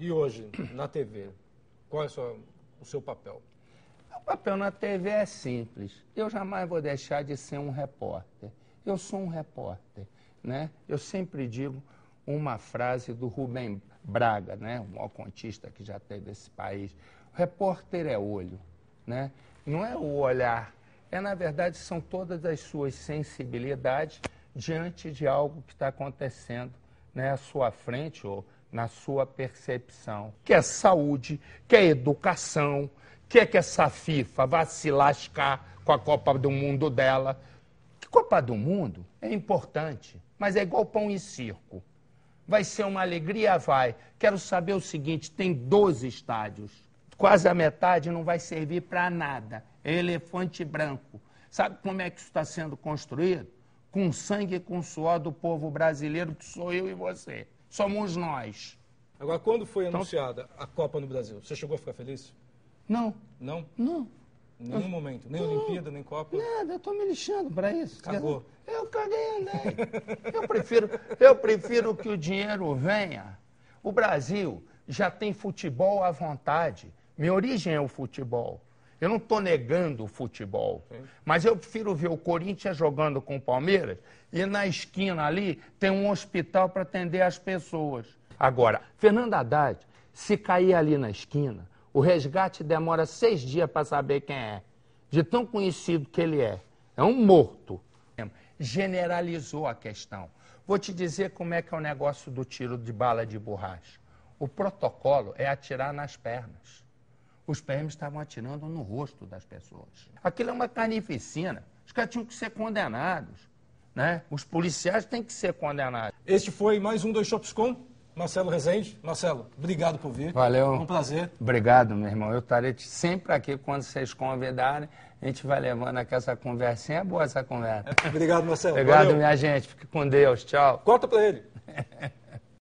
E hoje, na TV, qual é sua, o seu papel? O papel na TV é simples. Eu jamais vou deixar de ser um repórter. Eu sou um repórter, né? Eu sempre digo uma frase do Rubem Braga, né? O maior contista que já teve esse país. O repórter é olho, né? Não é o olhar, é na verdade são todas as suas sensibilidades diante de algo que está acontecendo, né? À sua frente ou na sua percepção, que é saúde, que é educação, que é que essa FIFA vá se lascar com a Copa do Mundo dela? Que Copa do Mundo é importante, mas é igual pão e circo. Vai ser uma alegria, vai. Quero saber o seguinte, tem 12 estádios. Quase a metade não vai servir para nada. É elefante branco. Sabe como é que isso está sendo construído? Com sangue e com suor do povo brasileiro, que sou eu e você somos nós. Agora, quando foi então, anunciada a Copa no Brasil, você chegou a ficar feliz? Não. Não? Não. Nenhum eu, momento, nem não, Olimpíada, nem Copa. Nada, eu estou me lixando para isso. Cagou. Eu caguei andei. eu prefiro, eu prefiro que o dinheiro venha. O Brasil já tem futebol à vontade. Minha origem é o futebol. Eu não estou negando o futebol, Sim. mas eu prefiro ver o Corinthians jogando com o Palmeiras e na esquina ali tem um hospital para atender as pessoas. Agora, Fernando Haddad, se cair ali na esquina, o resgate demora seis dias para saber quem é, de tão conhecido que ele é. É um morto. Generalizou a questão. Vou te dizer como é que é o negócio do tiro de bala de borracha. O protocolo é atirar nas pernas. Os PMs estavam atirando no rosto das pessoas. Aquilo é uma carnificina. Os caras tinham que ser condenados. Né? Os policiais têm que ser condenados. Este foi mais um dos Shops Com. Marcelo Rezende. Marcelo, obrigado por vir. Valeu. um prazer. Obrigado, meu irmão. Eu estarei sempre aqui quando vocês convidarem. A gente vai levando aqui essa conversinha. É boa essa conversa. É. Obrigado, Marcelo. Obrigado, Valeu. minha gente. Fique com Deus. Tchau. Corta para ele.